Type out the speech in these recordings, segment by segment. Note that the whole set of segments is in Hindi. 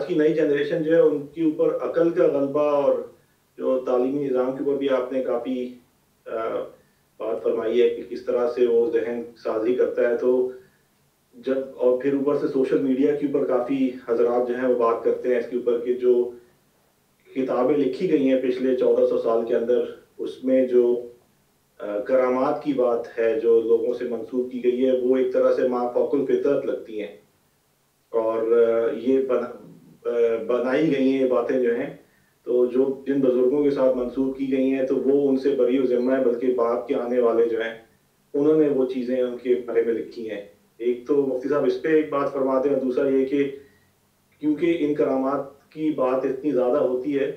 आज की नई जनरेशन जो है उनके ऊपर अकल का गलबा और जो तालीमी निज़ाम के ऊपर भी आपने काफ़ी बात फरमाई है कि किस तरह से वो जहन साजी करता है तो जब और फिर ऊपर से सोशल मीडिया के ऊपर काफ़ी हजरात जो हैं वो बात करते हैं इसके ऊपर कि जो किताबें लिखी गई हैं पिछले चौदह सौ साल के अंदर उसमें जो करामात की बात है जो लोगों से मंसूब की गई है वो एक तरह से माँ फोकुल फितरत लगती हैं और ये बनाई गई हैं ये बातें जो हैं तो जो जिन बुजुर्गों के साथ मंसूब की गई हैं तो वो उनसे बरी ज़िम्मा है बल्कि बाप के आने वाले जो हैं उन्होंने वो चीज़ें उनके बारे में लिखी हैं एक तो मुफ्ती साहब इस पर एक बात फरमाते हैं दूसरा ये कि क्योंकि इन करामात की बात इतनी ज़्यादा होती है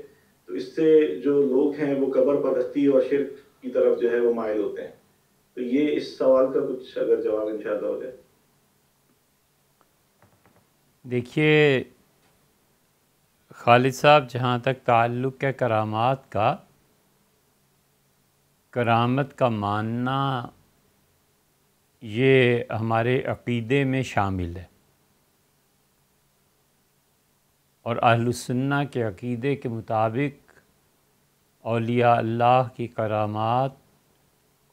तो इससे जो लोग हैं वो कबर परस्ती और शिरक की तरफ जो है वो मायल होते हैं तो ये इस सवाल का कुछ अगर जवाब इन हो जाए देखिए खालिद साहब जहाँ तक ताल्लुक़ के करामात का करामत का मानना ये हमारे अकीदे में शामिल है और आहलसन्ना के अकीदे के मुताबिक अलिया अल्लाह की करामात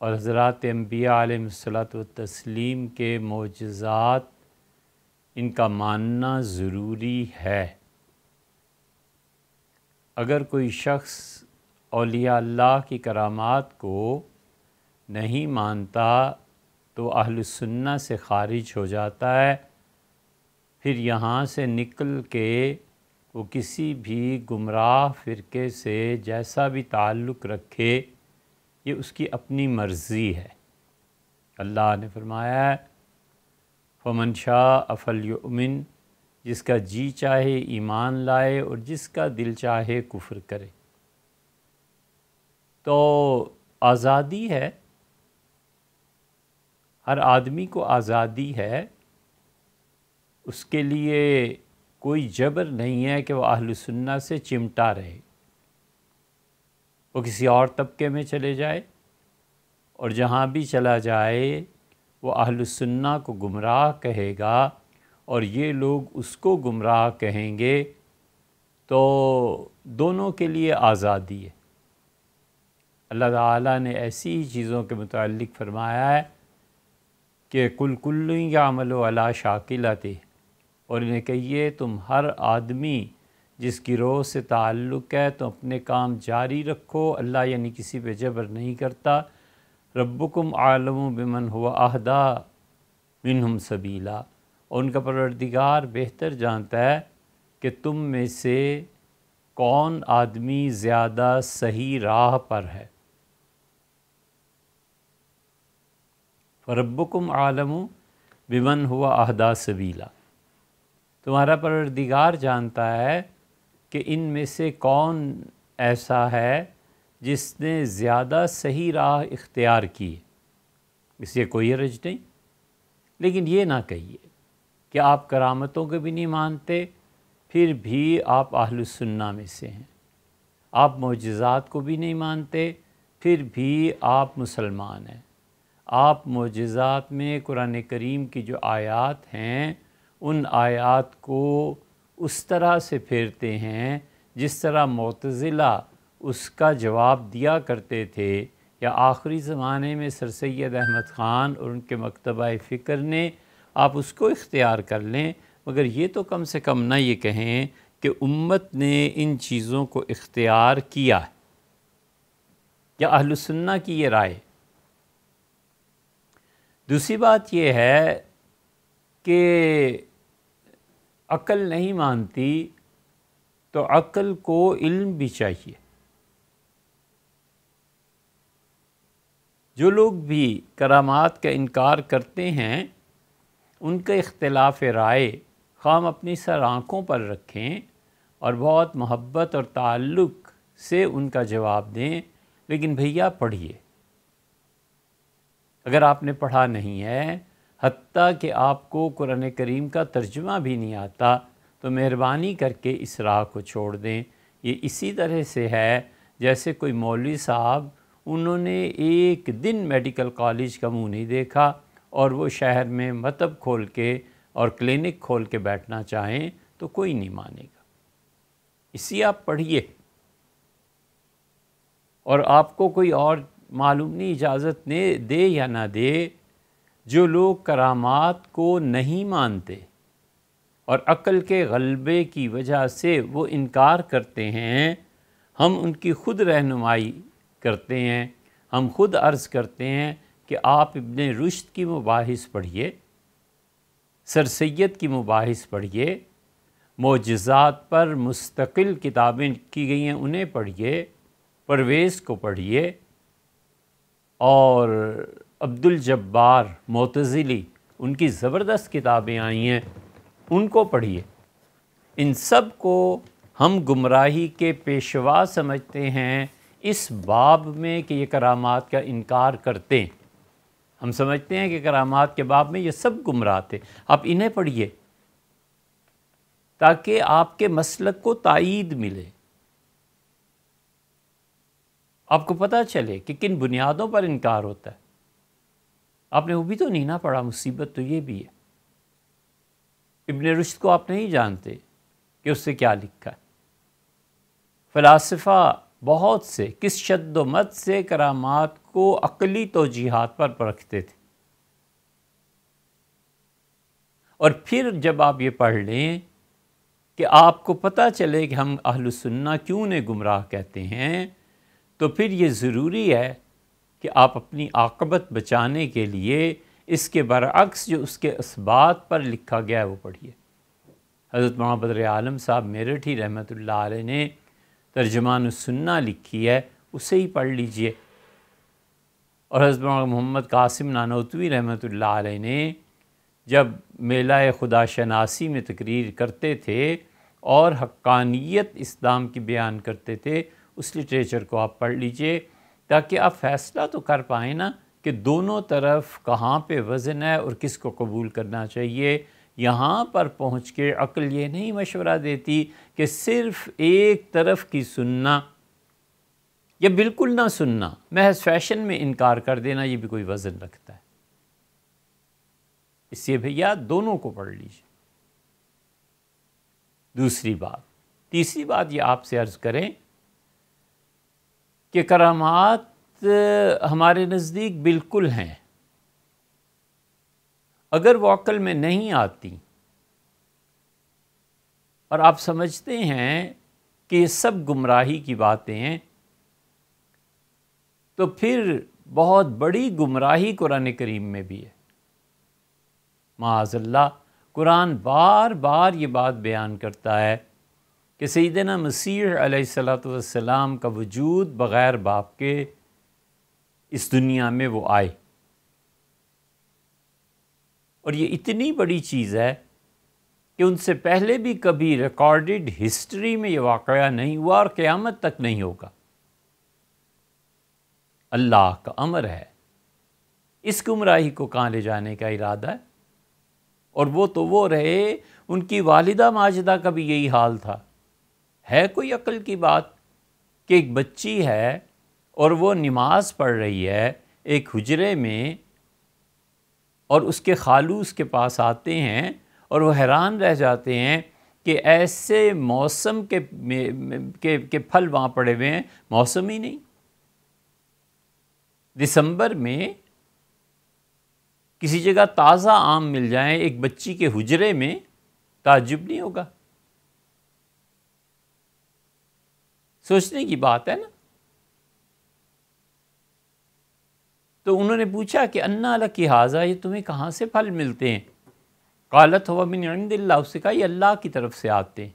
और हज़रत अम्बिया व तस्लीम के मोजात इनका मानना ज़रूरी है अगर कोई शख्स अलिया अल्लाह की करामात को नहीं मानता तो अहलसन्ना से ख़ारिज हो जाता है फिर यहाँ से निकल के वो किसी भी गुमराह फ़िरके से जैसा भी ताल्लुक़ रखे ये उसकी अपनी मर्ज़ी है अल्लाह ने फरमाया फ़मन शाह अफलमिन जिसका जी चाहे ईमान लाए और जिसका दिल चाहे कुफ्र करे तो आज़ादी है हर आदमी को आज़ादी है उसके लिए कोई जबर नहीं है कि वह आहलसन्ना से चिमटा रहे वो किसी और तबके में चले जाए और जहाँ भी चला जाए वो आहलसन्ना को गुमराह कहेगा और ये लोग उसको गुमराह कहेंगे तो दोनों के लिए आज़ादी है अल्लाह ताला ने ऐसी ही चीज़ों के मतलब फरमाया है कि कुल कुल्लू या अमल अला आते और इन्हें कहिए तुम हर आदमी जिस रोह से ताल्लुक़ है तो अपने काम जारी रखो अल्लाह यानी किसी पे जबर नहीं करता रब्बुकुम आलम बिमन हुआ आहदा मिनहम सबीला उनका परवरदिगार बेहतर जानता है कि तुम में से कौन आदमी ज़्यादा सही राह पर है रब्बुकुम आलम बिमन हुआ अहदा सबीला तुम्हारा परवरदिगार जानता है कि इन में से कौन ऐसा है जिसने ज़्यादा सही राह इख्तियार की इससे कोई हरज नहीं लेकिन ये ना कहिए कि आप करामतों को भी नहीं मानते फिर भी आप आहलुसन्ना में से हैं आप मोजात को भी नहीं मानते फिर भी आप मुसलमान हैं आप मोजात में कुरान करीम की जो आयात हैं उन आयात को उस तरह से फेरते हैं जिस तरह मतज़िला उसका जवाब दिया करते थे या आखिरी ज़माने में सर सैद अहमद ख़ान और उनके मकतबा फ़िक्र ने आप उसको इख्तियार कर लें मगर ये तो कम से कम ना ये कहें कि उम्मत ने इन चीज़ों को इख्तियार किया है या अहलसन्ना की ये राय दूसरी बात यह है कि अक्ल नहीं मानती तो अक्ल को इल्म भी चाहिए जो लोग भी करामात का इनकार करते हैं उनके इख्तलाफ राय खाम अपनी सर आँखों पर रखें और बहुत मोहब्बत और ताल्लुक़ से उनका जवाब दें लेकिन भैया पढ़िए अगर आपने पढ़ा नहीं है हती कि आपको कुरान करीम का तर्जमा भी नहीं आता तो मेहरबानी करके इस राह को छोड़ दें ये इसी तरह से है जैसे कोई मौलवी साहब उन्होंने एक दिन मेडिकल कॉलेज का मुँह नहीं देखा और वो शहर में मतब खोल के और क्लिनिक खोल के बैठना चाहें तो कोई नहीं मानेगा इसी आप पढ़िए और आपको कोई और मालूम नहीं इजाज़त ने दे या ना दे जो लोग करामात को नहीं मानते और अक़ल के गलबे की वजह से वो इनकार करते हैं हम उनकी ख़ुद रहनुमाई करते हैं हम खुद अर्ज़ करते हैं कि आप इबन रुश्त की मुबाहिस पढ़िए सर सैद की मुबाहिस पढ़िए मोजात पर मुस्तकिल किताबें की गई हैं उन्हें पढ़िए परवेज़ को पढ़िए और अब्दुल जब्बार मोतज़िली उनकी ज़बरदस्त किताबें आई हैं उनको पढ़िए इन सब को हम गुमराही के पेशवा समझते हैं इस बाब में कि ये करामात का इनकार करते हैं हम समझते हैं कि करामात के बाब में ये सब गुमराह थे आप इन्हें पढ़िए ताकि आपके मसलक को तइद मिले आपको पता चले कि किन बुनियादों पर इनकार होता है आपने वो भी तो नहीं ना पढ़ा मुसीबत तो ये भी है इबन रुश्त को आप नहीं जानते कि उससे क्या लिखा है फलासफा बहुत से किस शद्द मत से करामात को अकली तोजीहत पर परखते थे और फिर जब आप ये पढ़ लें कि आपको पता चले कि हम अहलसन्ना क्यों ने गुमराह कहते हैं तो फिर ये ज़रूरी है कि आप अपनी आकबत बचाने के लिए इसके बरक्स जो उसके इस्बात पर लिखा गया है वो पढ़िए हज़रत मोहम्मद आलम साहब मेरठ ही रहमत ने तर्जमान सुन्ना लिखी है उसे ही पढ़ लीजिए और हजरत मोहम्मद कासिम नानोतवी रहमत ने जब मेला खुदा शनासी में तकरीर करते थे और हक्कानियत इस्लाम की बयान करते थे उस लिटरेचर को आप पढ़ लीजिए ताकि आप फ़ैसला तो कर पाए ना कि दोनों तरफ कहाँ पे वज़न है और किस को कबूल करना चाहिए यहाँ पर पहुँच के अक्ल ये नहीं मशवरा देती कि सिर्फ़ एक तरफ की सुनना या बिल्कुल ना सुनना महज फैशन में इनकार कर देना ये भी कोई वज़न रखता है इससे भैया दोनों को पढ़ लीजिए दूसरी बात तीसरी बात ये आपसे अर्ज़ करें कि करामात हमारे नज़दीक बिल्कुल हैं अगर वो अक्ल में नहीं आती और आप समझते हैं कि ये सब गुमराही की बातें हैं तो फिर बहुत बड़ी गुमराही कुरान करीम में भी है माजल्ला कुरान बार बार ये बात बयान करता है कि सैदना मसीह सलाम का वजूद बग़ैर बाप के इस दुनिया में वो आए और ये इतनी बड़ी चीज़ है कि उनसे पहले भी कभी रिकॉर्डेड हिस्ट्री में ये वाक़ नहीं हुआ और क़्यामत तक नहीं होगा अल्लाह का अमर है इस गुमराही को कहाँ ले जाने का इरादा है और वो तो वो रहे उनकी वालिदा माजदा का भी यही हाल था है कोई अक्ल की बात कि एक बच्ची है और वो नमाज़ पढ़ रही है एक हुजरे में और उसके खालू उसके पास आते हैं और वो हैरान रह जाते हैं कि ऐसे मौसम के के, के फल वहाँ पड़े हुए हैं मौसम ही नहीं दिसंबर में किसी जगह ताज़ा आम मिल जाए एक बच्ची के हुजरे में ताजुब नहीं होगा सोचने की बात है ना तो उन्होंने पूछा कि अन्ना अला की हाजा ये तुम्हें कहाँ से फल मिलते हैं कालत हो मिन दिल्ला कहा ये अल्लाह की तरफ से आते हैं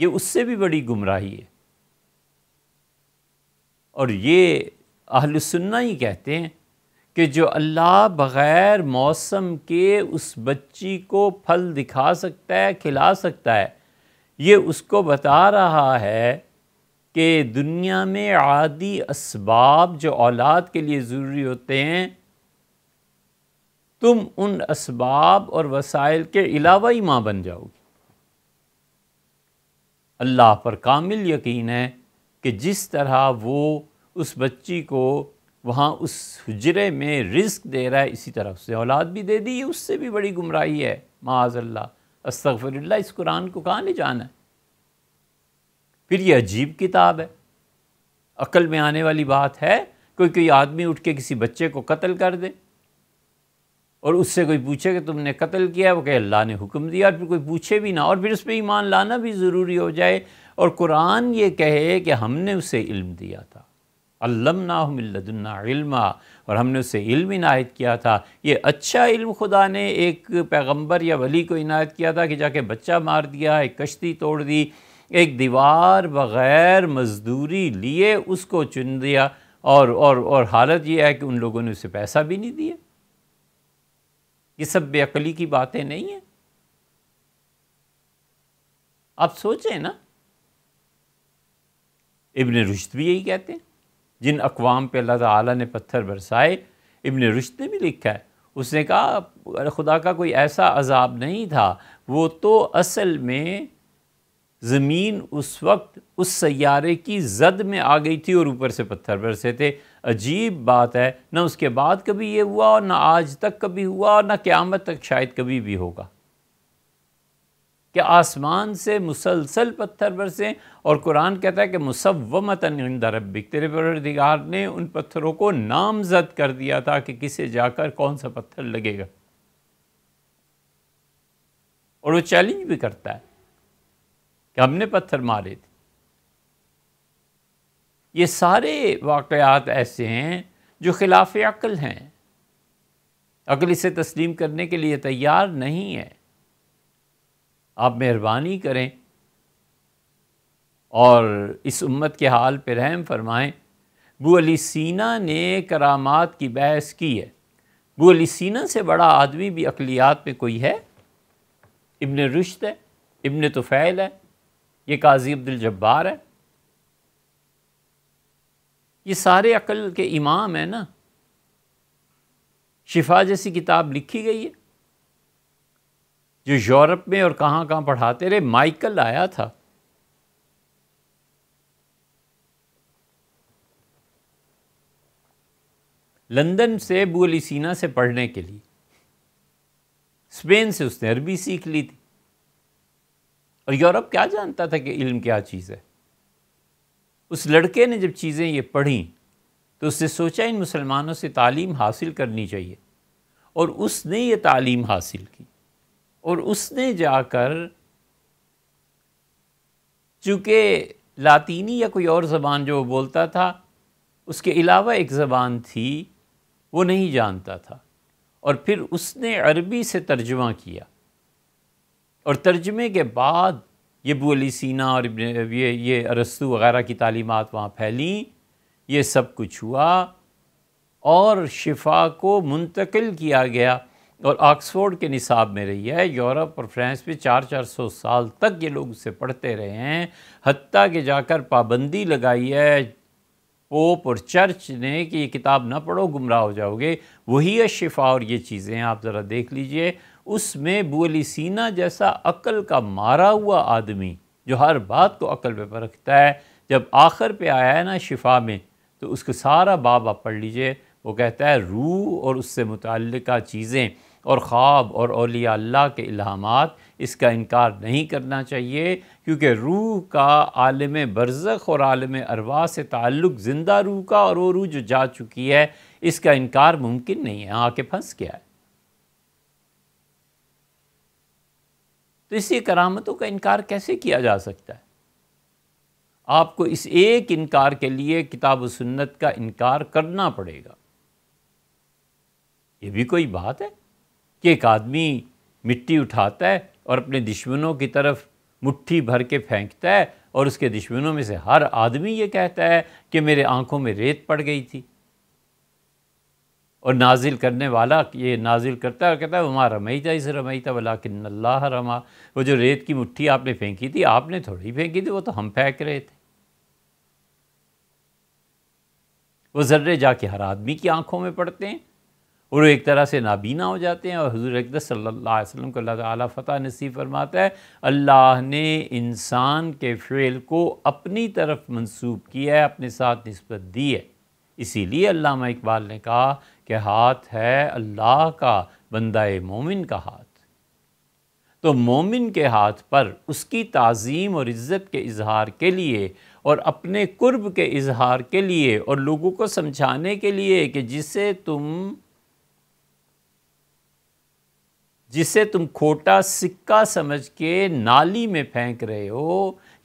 ये उससे भी बड़ी गुमराही है और ये अहलसन्ना ही कहते हैं कि जो अल्लाह बग़ैर मौसम के उस बच्ची को फल दिखा सकता है खिला सकता है ये उसको बता रहा है कि दुनिया में आदि इसबाब जो औलाद के लिए ज़रूरी होते हैं तुम उन इसबाब और वसाइल के अलावा ही माँ बन जाओगी अल्लाह पर कामिल यकीन है कि जिस तरह वो उस बच्ची को वहाँ उस हजरे में रिस्क दे रहा है इसी तरह उससे औलाद भी दे दी ये उससे भी बड़ी गुमराही है माजल्ला अस्तफ़रल्ला इस कुरान को कहाँ ले जाना है फिर ये अजीब किताब है अकल में आने वाली बात है कोई कोई आदमी उठ के किसी बच्चे को कत्ल कर दे और उससे कोई पूछे कि तुमने कत्ल किया वो कहे अल्लाह ने हुक्म दिया और फिर कोई पूछे भी ना और फिर उस पर ईमान लाना भी ज़रूरी हो जाए और कुरान ये कहे कि हमने उसे इल्म दिया था अल्लम ना इल्मा और हमने उसे इल्म इनायत किया था ये अच्छा इल्म खुदा ने एक पैगंबर या वली को इनायत किया था कि जाके बच्चा मार दिया एक कश्ती तोड़ दी एक दीवार बग़ैर मजदूरी लिए उसको चुन दिया और और और हालत ये है कि उन लोगों ने उसे पैसा भी नहीं दिया ये सब बेअली की बातें नहीं हैं आप सोचें ना इबन रुश्त भी यही कहते हैं जिन अकवाम पे अल्लाह ताला ने पत्थर बरसाए इबन रुश्त ने भी लिखा है उसने कहा खुदा का कोई ऐसा अजाब नहीं था वो तो असल में ज़मीन उस वक्त उस सैारे की जद में आ गई थी और ऊपर से पत्थर बरसे थे अजीब बात है ना उसके बाद कभी ये हुआ और ना आज तक कभी हुआ और ना क़्यामत तक शायद कभी भी होगा कि आसमान से मुसलसल पत्थर बरसें और कुरान कहता है कि मुसवमतन रब्बिक तेरे परदिगार ने उन पत्थरों को नामजद कर दिया था कि किसे जाकर कौन सा पत्थर लगेगा और वो चैलेंज भी करता है कि हमने पत्थर मारे थे ये सारे वाकयात ऐसे हैं जो ख़िलाफ़ अकल हैं अकल इसे तस्लीम करने के लिए तैयार नहीं है आप मेहरबानी करें और इस उम्मत के हाल पर रहम फरमाएँ बू अली सीना ने करामात की बहस की है बू अली सीना से बड़ा आदमी भी अकलियात में कोई है इबन रुश्त है इब्न तुफ़ैल है ये काजी अब्दुल जब्बार है ये सारे अकल के इमाम हैं ना शिफा जैसी किताब लिखी गई है जो यूरोप में और कहाँ कहाँ पढ़ाते रहे माइकल आया था लंदन से बुअलीसीना से पढ़ने के लिए स्पेन से उसने अरबी सीख ली थी और यूरोप क्या जानता था कि इल्म क्या चीज़ है उस लड़के ने जब चीज़ें ये पढ़ी तो उसने सोचा इन मुसलमानों से तालीम हासिल करनी चाहिए और उसने ये तालीम हासिल की और उसने जाकर चूँकि लातीनी या कोई और ज़बान जो वो बोलता था उसके अलावा एक ज़बान थी वो नहीं जानता था और फिर उसने अरबी से तर्जमा किया और तर्जमे के बाद ये बोली सीना और ये ये अरस्तु वगैरह की तालीमत वहाँ फैली ये सब कुछ हुआ और शिफा को मुंतकिल किया गया और ऑक्सफोर्ड के निसाब में रही है यूरोप और फ्रांस में चार चार सौ साल तक ये लोग उसे पढ़ते रहे हैं हती कि जाकर पाबंदी लगाई है पोप और चर्च ने कि ये किताब ना पढ़ो गुमराह हो जाओगे वही है शिफा और ये चीज़ें आप ज़रा देख लीजिए उसमें सीना जैसा अकल का मारा हुआ आदमी जो हर बात को अकल पर रखता है जब आखिर पे आया है ना शिफा में तो उसका सारा बाब आप पढ़ लीजिए वो कहता है रूह और उससे मुतल चीज़ें और ख्वाब और अलिया अल्लाह के इल्हामात इसका इनकार नहीं करना चाहिए क्योंकि रूह का आलम बरज़ख़ और आलम अरवा से ताल्लुक़ ज़िंदा रूह का और वो रूह जो जा चुकी है इसका इनकार मुमकिन नहीं है आके फंस गया है तो इसी करामतों का इनकार कैसे किया जा सकता है आपको इस एक इनकार के लिए किताब सुन्नत का इनकार करना पड़ेगा ये भी कोई बात है कि एक आदमी मिट्टी उठाता है और अपने दुश्मनों की तरफ मुट्ठी भर के फेंकता है और उसके दुश्मनों में से हर आदमी ये कहता है कि मेरे आँखों में रेत पड़ गई थी और नाजिल करने वाला ये नाजिल करता है और कहता है वमा रमईता इस रमईता वला किन्नल्लाह रमा वो जो रेत की मुट्ठी आपने फेंकी थी आपने थोड़ी फेंकी थी वो तो हम फेंक रहे थे वो जर्रे जाके हर आदमी की आंखों में पड़ते हैं और वो एक तरह से नाबीना हो जाते हैं और हजूर अकदर सल्ला वसम को अल्लाह ताली नसीब फरमाता है अल्लाह ने इंसान के फ़ेल को अपनी तरफ मनसूब किया है अपने साथ नस्बत दी है इसीलिए अल्लामा इकबाल ने कहा कि हाथ है अल्लाह का बंदा मोमिन का हाथ तो मोमिन के हाथ पर उसकी तज़ीम और इज़्ज़त के इजहार के लिए और अपने कुर्ब के इजहार के लिए और लोगों को समझाने के लिए कि जिसे तुम जिसे तुम खोटा सिक्का समझ के नाली में फेंक रहे हो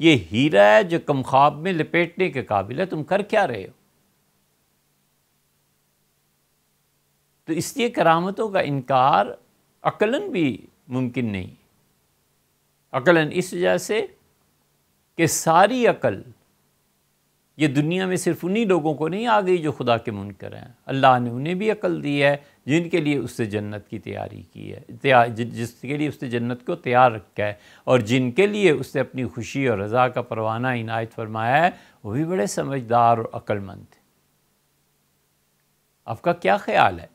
ये हीरा है जो कम ख्वाब में लपेटने के काबिल है तुम कर क्या रहे हो तो इसलिए करामतों का इनकार अकलन भी मुमकिन नहीं अकलन इस वजह से कि सारी अकल ये दुनिया में सिर्फ उन्हीं लोगों को नहीं आ गई जो खुदा के मुनकर हैं अल्लाह ने उन्हें भी अकल दी है जिनके लिए उसने जन्नत की तैयारी की है जिसके लिए उसने जन्नत को तैयार रखा है और जिनके लिए उसने अपनी खुशी और रज़ा का परवाना इनायत फरमाया है वो भी बड़े समझदार और अक्लमंद थे आपका क्या ख्याल है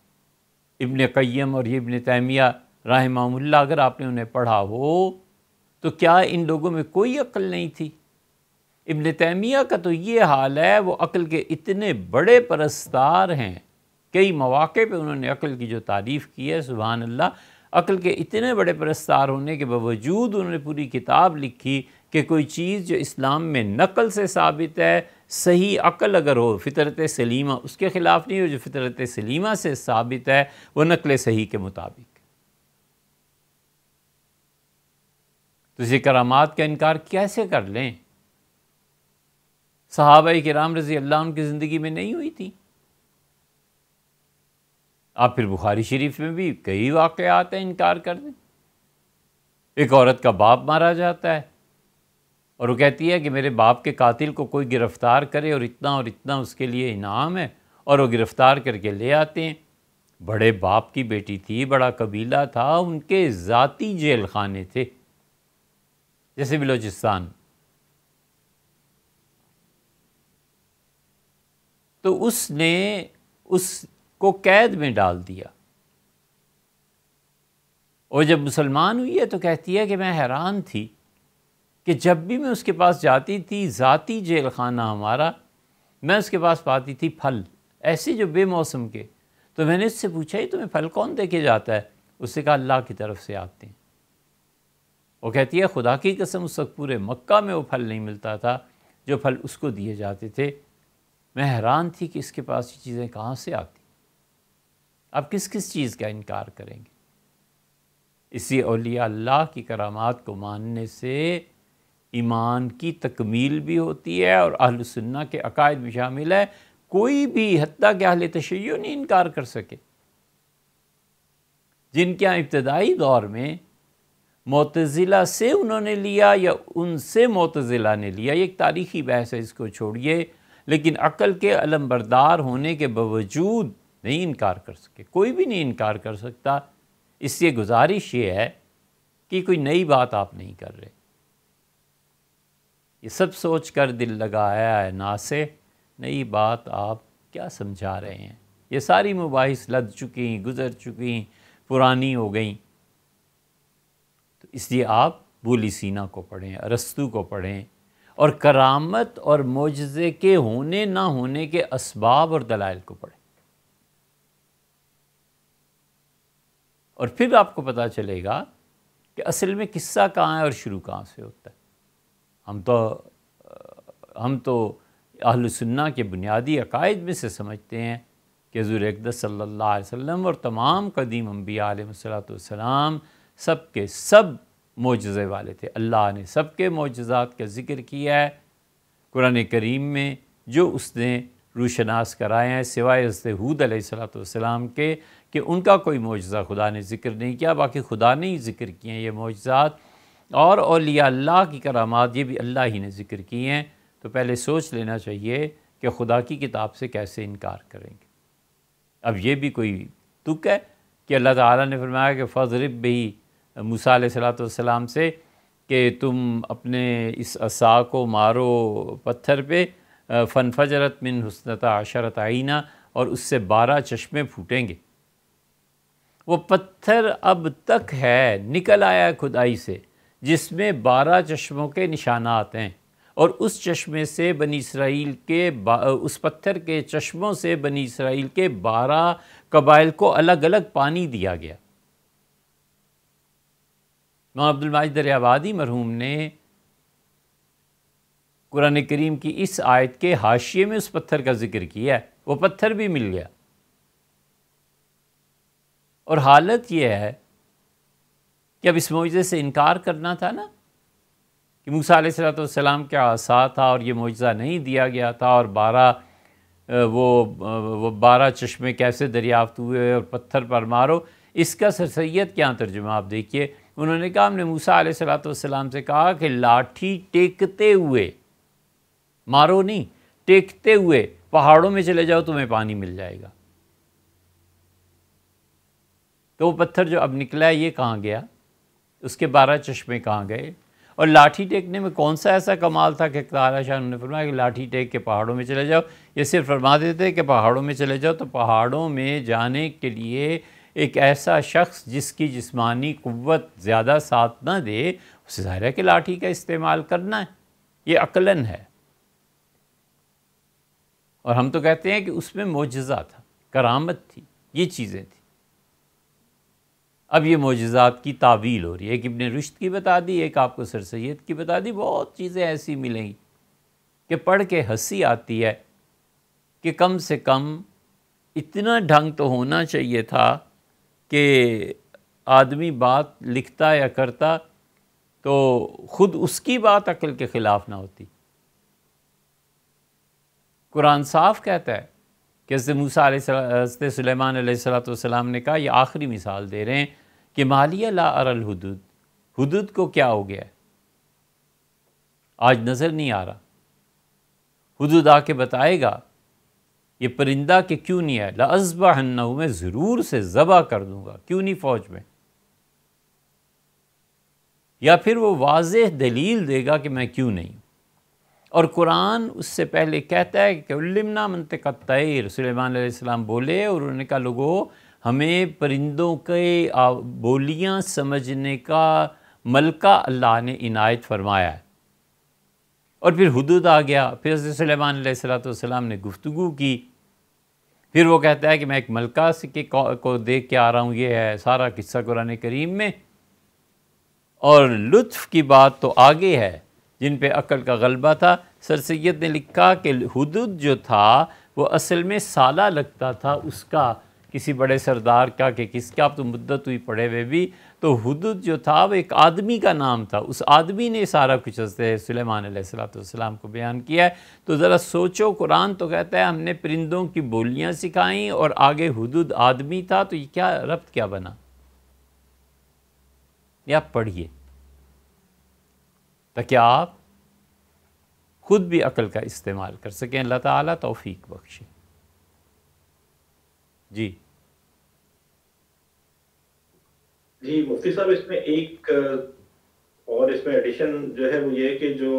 इबन कैम और इबन तैमिया राह मामुल्ला अगर आपने उन्हें पढ़ा हो तो क्या इन लोगों में कोई अक्ल नहीं थी इबन तैमिया का तो ये हाल है वो अक्ल के इतने बड़े परस्तार हैं कई मौाक़े पर उन्होंने अक़ल की जो तारीफ़ की है सुबहान अल्लाह अक़ल के इतने बड़े प्रस्तार होने के बावजूद उन्होंने पूरी किताब लिखी कि कोई चीज़ जो इस्लाम में नकल से साबित है सही अक़ल अगर हो फितरत सलीमा उसके ख़िलाफ़ नहीं हो जो फितरत सलीमा से साबित है वो नकल सही के मुताबिक तो इसे करामात का इनकार कैसे कर लें सहाबा कराम रज़ी अल्लाह उनकी ज़िंदगी में नहीं हुई थी आप फिर बुखारी शरीफ में भी कई वाक़ आते हैं इनकार कर दें एक औरत का बाप मारा जाता है और वो कहती है कि मेरे बाप के कातिल को कोई गिरफ़्तार करे और इतना और इतना उसके लिए इनाम है और वो गिरफ़्तार करके ले आते हैं बड़े बाप की बेटी थी बड़ा कबीला था उनके ज़ाती जेल खाने थे जैसे बलोचिस्तान तो उसने उस को कैद में डाल दिया और जब मुसलमान हुई है तो कहती है कि मैं हैरान थी कि जब भी मैं उसके पास जाती थी ज़ाती जेल खाना हमारा मैं उसके पास पाती थी फल ऐसे जो बेमौसम के तो मैंने उससे पूछा ही तुम्हें फल कौन देके जाता है उससे कहा अल्लाह की तरफ से आते हैं वो कहती है खुदा की कसम उस वक्त पूरे मक्का में वो फल नहीं मिलता था जो फल उसको दिए जाते थे मैं हैरान थी कि इसके पास ये चीज़ें कहाँ से आती आप किस किस चीज़ का इनकार करेंगे इसी अलिया अल्लाह की करामात को मानने से ईमान की तकमील भी होती है और अहलसन्ना के अकायद भी शामिल है कोई भी हती के अहल तशैय नहीं इनकार कर सके जिनके यहाँ इब्तदाई दौर में मोतजिला से उन्होंने लिया या उनसे मोतजिला ने लिया ये एक तारीखी बहस है इसको छोड़िए लेकिन अक़ल के अलमबरदार होने के बावजूद नहीं इनकार कर सके कोई भी नहीं इनकार कर सकता इससे गुजारिश ये है कि कोई नई बात आप नहीं कर रहे ये सब सोच कर दिल लगाया है ना से नई बात आप क्या समझा रहे हैं ये सारी मुबाहिस लद चुकी हैं गुज़र चुकी हैं पुरानी हो गई तो इसलिए आप बोली सीना को पढ़ें अरस्तु को पढ़ें और करामत और मोजे के होने ना होने के इसबाब और दलाइल को पढ़ें और फिर आपको पता चलेगा कि असल में किस्सा कहाँ है और शुरू कहाँ से होता है हम तो हम तो सुन्ना के बुनियादी अकायद में से समझते हैं कि हजूर अकदस सल्ला वसम और तमाम कदीम अम्बिया सलाम सब के सब मोजे वाले थे अल्लाह ने सब के मोजात का जिक्र किया है कुरान करीम में जो उसने रूशनास कराए हैं सिवाय हजरत हूद सलाम के कि उनका कोई मुआजा खुदा ने जिक्र नहीं किया बाकी खुदा ने ही जिक्र किए हैं ये मुआजात और अलिया अल्लाह की करामात ये भी अल्लाह ही ने जिक्र किए हैं तो पहले सोच लेना चाहिए कि खुदा की किताब से कैसे इनकार करेंगे अब ये भी कोई तुक है कि अल्लाह ताला ने फरमाया कि फ़जरब भी मूसा सलाम से कि तुम अपने इस असा को मारो पत्थर पर फ़न फजरत मिन हसनत आशरत आइना और उससे बारह चश्मे फूटेंगे वो पत्थर अब तक है निकल आया खुदाई से जिसमें बारह चश्मों के निशानात हैं और उस चश्मे से बनी इसराइल के उस पत्थर के चश्मों से बनी इसराइल के बारह कबाइल को अलग अलग पानी दिया गया अब्दुल अब्दुलमाज दरियाबादी मरहूम ने कुरान करीम की इस आयत के हाशिए में उस पत्थर का जिक्र किया है वो पत्थर भी मिल गया और हालत यह है कि अब इस मुआवजे से इनकार करना था ना कि मूसा सलाम के आसा था और ये मुआवजा नहीं दिया गया था और बारह वो वो बारह चश्मे कैसे दरियाफ्त हुए और पत्थर पर मारो इसका सर सैद क्या तर्जुमा आप देखिए उन्होंने कहा हमने मूसा सलाम से कहा कि लाठी टेकते हुए मारो नहीं टेकते हुए पहाड़ों में चले जाओ तुम्हें पानी मिल जाएगा तो वो पत्थर जो अब निकला है ये कहाँ गया उसके बारह चश्मे कहाँ गए और लाठी टेकने में कौन सा ऐसा कमाल था कि तारा शाह ने फरमाया कि लाठी टेक के पहाड़ों में चले जाओ ये सिर्फ फरमा देते कि पहाड़ों में चले जाओ तो पहाड़ों में जाने के लिए एक ऐसा शख्स जिसकी जिस्मानी क़वत ज़्यादा साथ ना दे उसे ज़ाहिर है कि लाठी का इस्तेमाल करना है ये अकलन है और हम तो कहते हैं कि उसमें मोजा था करामत थी ये चीज़ें थी अब ये मोजात की तावील हो रही है एक इबन रिश्त की बता दी एक आपको सर सैद की बता दी बहुत चीज़ें ऐसी मिलेंगी कि पढ़ के हंसी आती है कि कम से कम इतना ढंग तो होना चाहिए था कि आदमी बात लिखता या करता तो ख़ुद उसकी बात अकल के ख़िलाफ़ ना होती कुरान साफ कहता है कि हज़रत मूसा हज़रत सलेमान सलाम ने कहा यह आखिरी मिसाल दे रहे हैं कि मालिया ला अरल हदूद हदूद को क्या हो गया आज नज़र नहीं आ रहा हदूद आके बताएगा ये परिंदा के क्यों नहीं आया लाजबा हन्ना मैं ज़रूर से ज़बा कर दूँगा क्यों नहीं फ़ौज में या फिर वो वाज दलील देगा कि मैं क्यों नहीं और कुरान उससे पहले कहता है कि उल्लमना मनतक तैर सलेमान बोले और उन्होंने कहा लोगो हमें परिंदों के बोलियां समझने का मलका अल्लाह ने इनायत फरमाया और फिर हदूद आ गया फिर सलेमान सलाम ने गुफ्तु की फिर वो कहता है कि मैं एक मलका के को देख के आ रहा हूँ ये है सारा किस्सा कुरान करीम में और लुत्फ़ की बात तो आगे है जिन पे अक्ल का गलबा था सर सैद ने लिखा कि हदूद जो था वो असल में साला लगता था उसका किसी बड़े सरदार का कि किसका आप तो मुद्दत हुई पढ़े हुए भी तो हदूद जो था वो एक आदमी का नाम था उस आदमी ने सारा कुछ हजरत सलेमान सलाम को बयान किया है तो ज़रा सोचो कुरान तो कहता है हमने परिंदों की बोलियाँ सिखाई और आगे हदूद आदमी था तो ये क्या रब्त क्या बना या पढ़िए ताकि आप ख़ुद भी अकल का इस्तेमाल कर सकें अल्लाह ताला तौफीक बख्शे जी जी मुफ्ती साहब इसमें एक और इसमें एडिशन जो है वो ये कि जो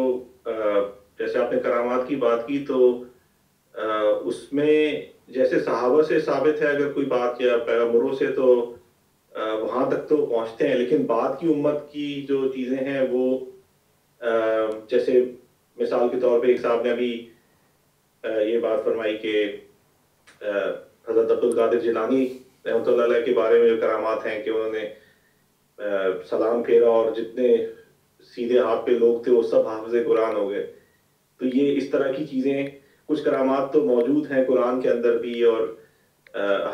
जैसे आपने करामात की बात की तो उसमें जैसे सहाबा से साबित है अगर कोई बात या पैगमरों से तो वहां तक तो पहुंचते हैं लेकिन बाद की उम्मत की जो चीज़ें हैं वो जैसे मिसाल के तौर पे एक साहब ने अभी ये बात फरमाई कि हज़रत अब्दुल कादिर जिलानी रहमत के बारे में जो करामात हैं कि उन्होंने सलाम फेरा और जितने सीधे हाथ पे लोग थे वो सब हाफज कुरान हो गए तो ये इस तरह की चीज़ें कुछ करामात तो मौजूद हैं कुरान के अंदर भी और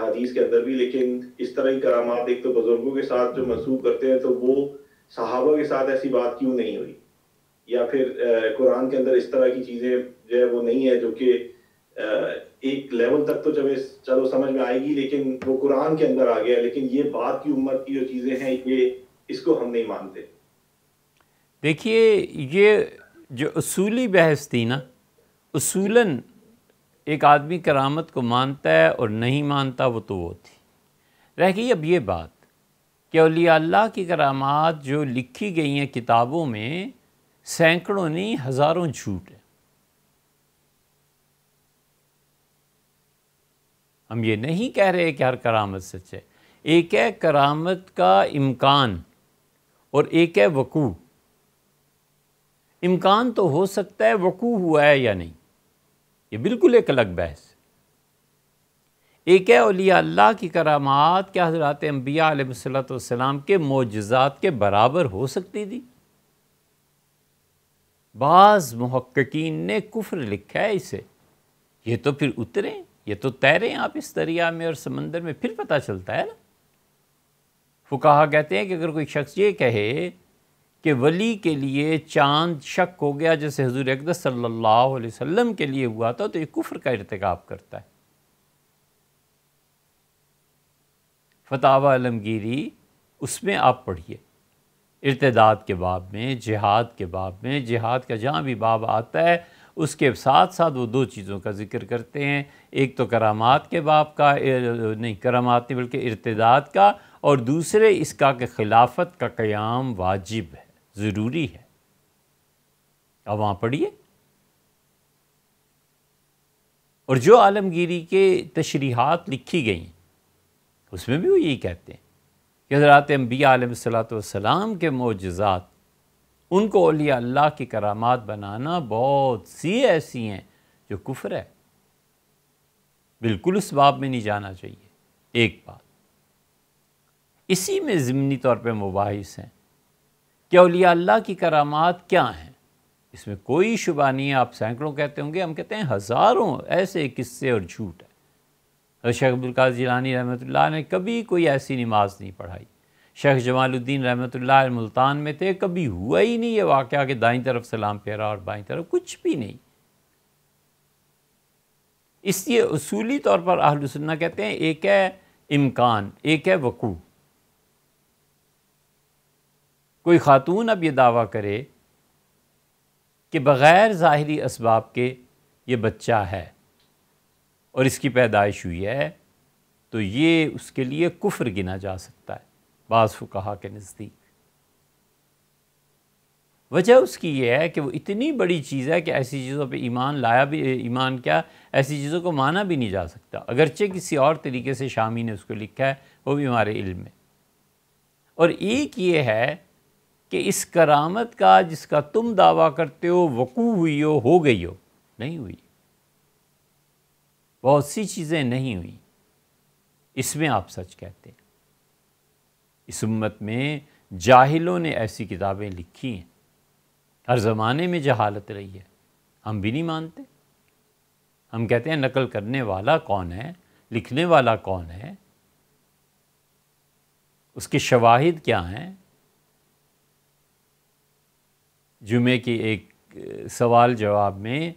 हदीस के अंदर भी लेकिन इस तरह की करामात एक तो बुज़ुर्गों के साथ जो मनसूब करते हैं तो वो सहाबा के साथ ऐसी बात क्यों नहीं हुई या फिर कुरान के अंदर इस तरह की चीज़ें जो है वो नहीं है जो कि एक लेवल तक तो जब चलो समझ में आएगी लेकिन वो कुरान के अंदर आ गया लेकिन ये बात की उम्मत की जो चीज़ें हैं ये इसको हम नहीं मानते देखिए ये जो असूली बहस थी ना असूलन एक आदमी करामत को मानता है और नहीं मानता वो तो वो थी रह गई अब ये बात कि अलिया अल्लाह की करामात जो लिखी गई हैं किताबों में सैकड़ों नहीं हज़ारों झूठ है हम ये नहीं कह रहे कि हर करामत सच है एक है करामत का इम्कान और एक है वकू इम्कान तो हो सकता है वकू हुआ है या नहीं ये बिल्कुल एक अलग बहस एक है अलिया अल्लाह की करामात क्या हज़रत अम्बिया सलाम के मोजात के बराबर हो सकती थी बाज़ महक्कीन ने कुफ्र लिखा है इसे ये तो फिर उतरें ये तो तैरें आप इस दरिया में और समंदर में फिर पता चलता है ना फुकाहा कहते हैं कि अगर कोई शख्स ये कहे कि वली के लिए चांद शक हो गया जैसे हजूर अकदस सल्लल्लाहु अलैहि वसल्लम के लिए हुआ था तो ये कुफ्र का इरतकब करता है फतावा आलमगीरी उसमें आप पढ़िए इर्तदाद के बाब में जिहाद के बाब में जिहाद का जहाँ भी बाब आता है उसके साथ साथ वो दो चीज़ों का जिक्र करते हैं एक तो करामात के बाब का नहीं करामात नहीं बल्कि इर्तदाद का और दूसरे इसका के खिलाफत का क़्याम वाजिब है ज़रूरी है अब वहाँ पढ़िए और जो आलमगीरी के तशरीहत लिखी गई उसमें भी वो यही कहते हैं कि हज़रत अम्बी आलम के मोजात उनको अलिया अल्लाह की करामात बनाना बहुत सी ऐसी हैं जो कुफर है बिल्कुल उस बाब में नहीं जाना चाहिए एक बात इसी में ज़मनी तौर पर मुबास हैं कि अलिया अल्लाह की करामात क्या हैं इसमें कोई शुबा नहीं है आप सैकड़ों कहते होंगे हम कहते हैं हज़ारों ऐसे किस्से और झूठ है शेख अब्दुल्कर जिलानी रहमत ने कभी कोई ऐसी नमाज नहीं पढ़ाई शेख जमालुद्दीन रहमत मुल्तान में थे कभी हुआ ही नहीं ये वाक़ कि दाईं तरफ सलाम फेरा और बाईं तरफ कुछ भी नहीं इसलिए असूली तौर पर आहलुसन्ना कहते हैं एक है इम्कान एक है वकू कोई ख़ातून अब ये दावा करे कि बग़ैर ज़ाहरी इसबाब के ये बच्चा है और इसकी पैदाइश हुई है तो ये उसके लिए कुफ्र गिना जा सकता है बाज़ कहा के नज़दीक वजह उसकी यह है कि वो इतनी बड़ी चीज़ है कि ऐसी चीज़ों पे ईमान लाया भी ईमान क्या ऐसी चीज़ों को माना भी नहीं जा सकता अगरचे किसी और तरीके से शामी ने उसको लिखा है वो भी हमारे इल्म में और एक ये है कि इस करामत का जिसका तुम दावा करते हो वकू हुई हो हो गई हो नहीं हुई बहुत सी चीज़ें नहीं हुई इसमें आप सच कहते हैं इस उम्मत में जाहिलों ने ऐसी किताबें लिखी हैं हर ज़माने में जहालत रही है हम भी नहीं मानते हम कहते हैं नकल करने वाला कौन है लिखने वाला कौन है उसके शवाहिद क्या हैं जुमे की एक सवाल जवाब में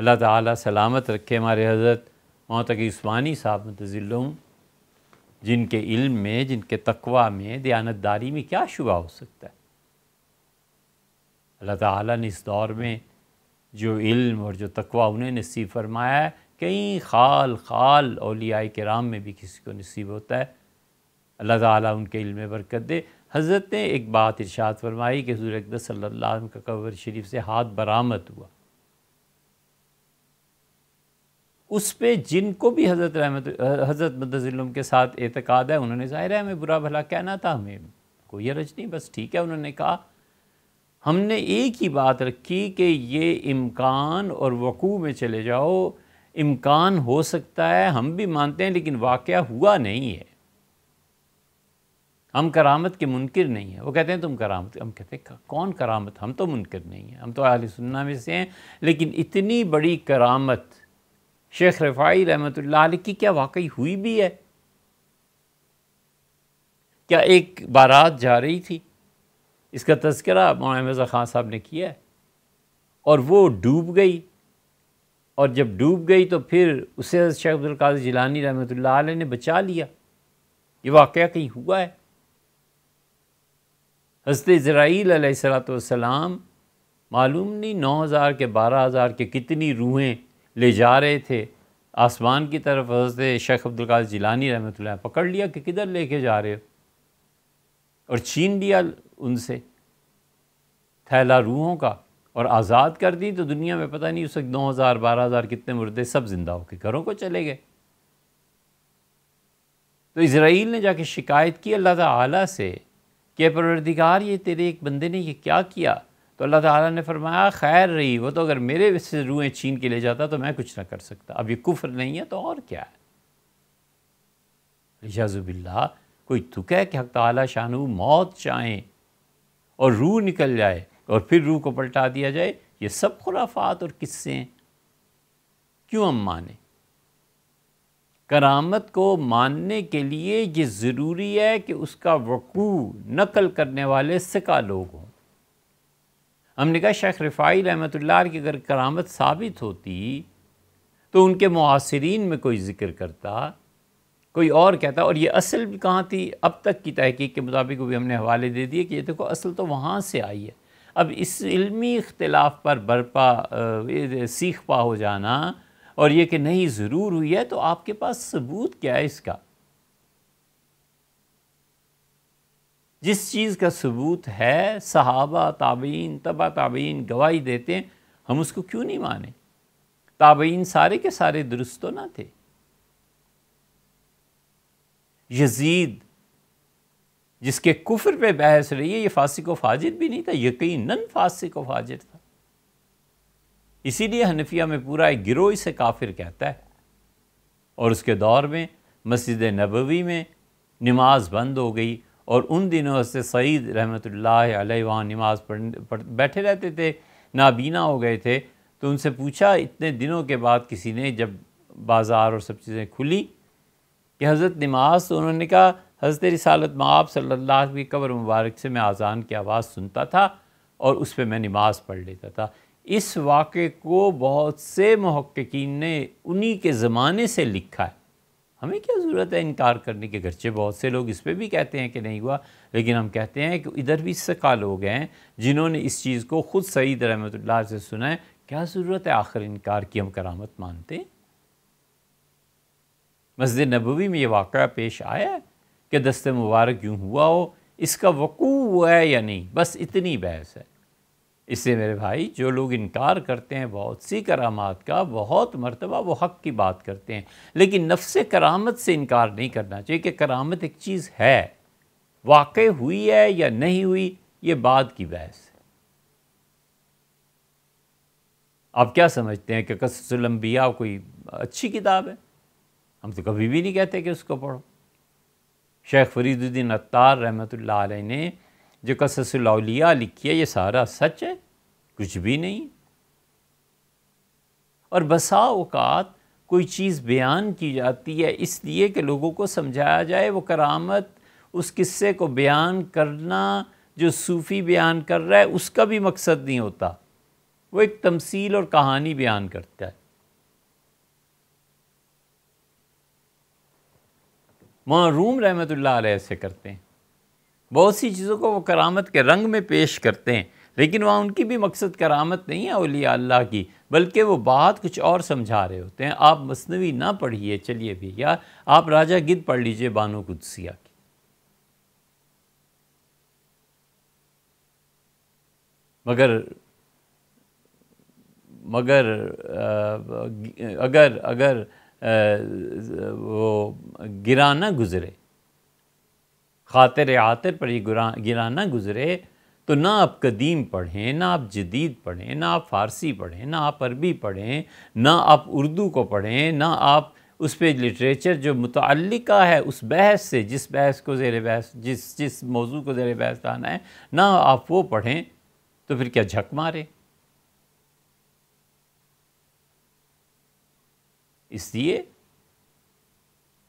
अल्लाह ताला सलामत रखे हमारे हज़रत मोहतक उस्मानी साहब मतज़म जिनके इल्म में जिनके तकवा में दयानतदारी में क्या शुबा हो सकता है अल्लाह ताला ने इस दौर में जो इल्म और जो तकवा उन्हें नसीब फरमाया है कई खाल खाल के राम में भी किसी को नसीब होता है अल्लाह ताला उनके इल्म बरकत दे हज़रत ने एक बात इरशाद फरमाई कि हजूर अकदस सल्लल्लाहु अलैहि वसल्लम का कवर शरीफ से हाथ बरामद हुआ उस पर जिनको भी हज़रत रहमत हज़रत मदजिलुम के साथ एतक़ाद है उन्होंने ज़ाहिर है हमें बुरा भला कहना था हमें कोई हरज नहीं बस ठीक है उन्होंने कहा हमने एक ही बात रखी कि ये इम्कान और वक़ू में चले जाओ इम्कान हो सकता है हम भी मानते हैं लेकिन वाक़ हुआ नहीं है हम करामत के मुनकर नहीं हैं वो कहते हैं तुम करामत हम कहते हैं कौन करामत हम तो मुनकर नहीं हैं हम तो आल सुनना में से हैं लेकिन इतनी बड़ी करामत शेख रफ़ाई रहमत की क्या वाकई हुई भी है क्या एक बारात जा रही थी इसका तस्करा मौलाना ख़ान साहब ने किया है और वो डूब गई और जब डूब गई तो फिर उसे शेख अब्दुल्काद जिलानी रहमत ने बचा लिया ये वाक़ कहीं हुआ है हज़रत इसराइल सलाम मालूम नहीं नौ हज़ार के बारह हज़ार के कितनी रूहें ले जा रहे थे आसमान की तरफ हजरत शेख अब्दुल्कार जिलानी रहमत पकड़ लिया कि किधर लेके जा रहे हो और छीन लिया उनसे थैला रूहों का और आज़ाद कर दी तो दुनिया में पता नहीं उस वक्त नौ हज़ार बारह हज़ार कितने मुर्दे सब ज़िंदा होकर घरों को चले गए तो इसराइल ने जाके शिकायत की अल्लाह ताला से कि परवरदिगार ये तेरे एक बंदे ने ये क्या किया तो अल्लाह ताला ने फरमाया खैर रही वो तो अगर मेरे से रूएँ छीन के ले जाता तो मैं कुछ ना कर सकता अब ये कुफ्र नहीं है तो और क्या है याजुबिल्ला कोई तुक तो है कि हक ताला शाहू मौत चाहें और रूह निकल जाए और फिर रूह को पलटा दिया जाए ये सब खुराफात और किस्से हैं क्यों हम माने करामत को मानने के लिए ये ज़रूरी है कि उसका वकू नकल करने वाले सिका लोग हों हमने कहा शेख रफ़ाई रहमत की अगर करामत साबित होती तो उनके मुआसरीन में कोई ज़िक्र करता कोई और कहता और ये असल कहाँ थी अब तक की तहकीक के मुताबिक भी हमने हवाले दे दिए कि ये देखो असल तो वहाँ से आई है अब इस इल्मी इख्तलाफ पर बरपा सीख पा हो जाना और ये कि नहीं ज़रूर हुई है तो आपके पास सबूत क्या है इसका जिस चीज़ का सबूत है सहाबा ताबीन तबा ताबीन गवाही देते हैं हम उसको क्यों नहीं माने ताबीन सारे के सारे दुरुस्त तो ना थे यजीद जिसके कुफर पे बहस रही है ये फासिक व फाजिर भी नहीं था नन फासिक व फाजिर था इसीलिए हनफिया में पूरा एक गिरोह इसे काफिर कहता है और उसके दौर में मस्जिद नबवी में नमाज बंद हो गई और उन दिनों से सईद रहमत ला वहाँ नमाज़ पढ़ बैठे रहते थे नाबीना हो गए थे तो उनसे पूछा इतने दिनों के बाद किसी ने जब बाज़ार और सब चीज़ें खुली कि हज़रत नमाज तो उन्होंने कहा हज़रत रिसालत माब सल्ला की कब्र मुबारक से मैं आज़ान की आवाज़ सुनता था और उस पर मैं नमाज़ पढ़ लेता था इस वाक़े को बहुत से महक्कीन ने उन्हीं के ज़माने से लिखा है हमें क्या ज़रूरत है इनकार करने के गरचे बहुत से लोग इस पर भी कहते हैं कि नहीं हुआ लेकिन हम कहते हैं कि इधर भी सका लोग हैं जिन्होंने इस चीज़ को ख़ुद सईद रहमत से सुना है क्या ज़रूरत है आखिर इनकार की हम करामत मानते मस्जिद नबवी में ये वाक़ पेश आया है कि दस्ते मुबारक यूँ हुआ हो इसका वकूँ हुआ है या नहीं बस इतनी बहस है इससे मेरे भाई जो लोग इनकार करते हैं बहुत सी करामात का बहुत मरतबा वो हक़ की बात करते हैं लेकिन नफ्स करामत से इनकार नहीं करना चाहिए कि करामत एक चीज़ है वाक़ हुई है या नहीं हुई ये बाद की बहस है आप क्या समझते हैं कि कसलम्बिया कोई अच्छी किताब है हम तो कभी भी नहीं कहते कि उसको पढ़ो शेख फरीदुद्दीन अत्तार रहमत ला ने जो कससलिया लिखी है ये सारा सच है कुछ भी नहीं और बसा अवकात कोई चीज़ बयान की जाती है इसलिए कि लोगों को समझाया जाए वो करामत उस किस्से को बयान करना जो सूफ़ी बयान कर रहा है उसका भी मकसद नहीं होता वो एक तमसील और कहानी बयान करता है मरूम रहमत ला से करते हैं बहुत सी चीज़ों को वो करामत के रंग में पेश करते हैं लेकिन वहाँ उनकी भी मकसद करामत नहीं है अलिया अल्लाह की बल्कि वो बात कुछ और समझा रहे होते हैं आप मसनवी ना पढ़िए चलिए भैया आप राजा गिद पढ़ लीजिए बानो कुदसिया की मगर मगर अगर अगर वो गिरा ना गुज़रे खातिर आतर पर ये गिरा ना गुज़रे तो ना आप कदीम पढ़ें ना आप जदीद पढ़ें ना आप फ़ारसी पढ़ें ना आप अरबी पढ़ें ना आप उर्दू को पढ़ें ना आप उस पर लिटरेचर जो मुतलका है उस बहस से जिस बहस को जेर बहस जिस जिस मौजू को जेर बहस आना है ना आप वो पढ़ें तो फिर क्या झक मारे इसलिए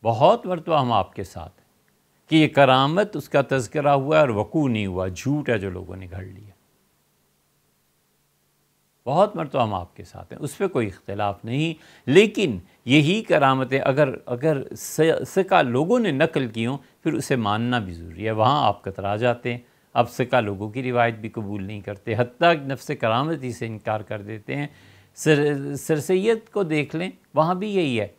बहुत मरतबा हम आपके साथ कि ये करामत उसका तस्करा हुआ और वकू नहीं हुआ झूठ है जो लोगों ने घड़ लिया बहुत मरतब हम आपके साथ हैं उस पर कोई इख्तलाफ नहीं लेकिन यही करामतें अगर अगर सिका लोगों ने नकल की हों फिर उसे मानना भी ज़रूरी है वहाँ आप कतरा जाते हैं अब सिका लोगों की रिवायत भी कबूल नहीं करते हती नफ्स करामत ही से इनकार कर देते हैं सर सर सैद को देख लें वहाँ भी यही है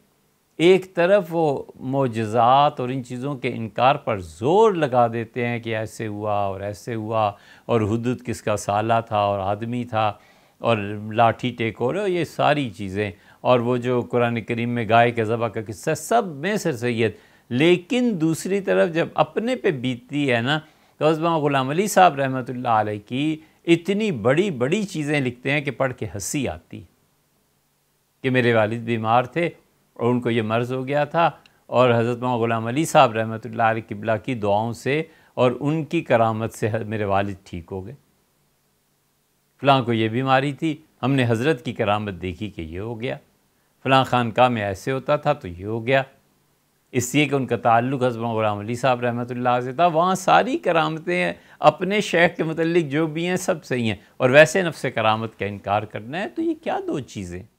एक तरफ वो मोजात और इन चीज़ों के इनकार पर ज़ोर लगा देते हैं कि ऐसे हुआ और ऐसे हुआ और हदूद किसका साला था और आदमी था और लाठी और ये सारी चीज़ें और वो जो कुरान करीम में गाय के ज़बा का किस्सा सब में सर सैद लेकिन दूसरी तरफ जब अपने पे बीतती है ना तो उसमें ग़ुलाम अली साहब रहमत ला की इतनी बड़ी बड़ी चीज़ें लिखते हैं कि पढ़ के हंसी आती कि मेरे वालिद बीमार थे और उनको ये मर्ज़ हो गया था और हज़रत ग़ुलाम अली साहब रहमत ला किबला की दुआओं से और उनकी करामत से मेरे वालिद ठीक हो गए फ़लाँ को ये बीमारी थी हमने हज़रत की करामत देखी कि ये हो गया फ़लाँ खानका में ऐसे होता था तो ये हो गया इसलिए कि उनका ताल्लुक़ हजरत ग़ुलाम अली साहब रहमत से था वहाँ सारी करामतें अपने शेख के मतलब जो भी हैं सब सही हैं और वैसे नफ्स करामत का इनकार करना है तो ये क्या दो चीज़ें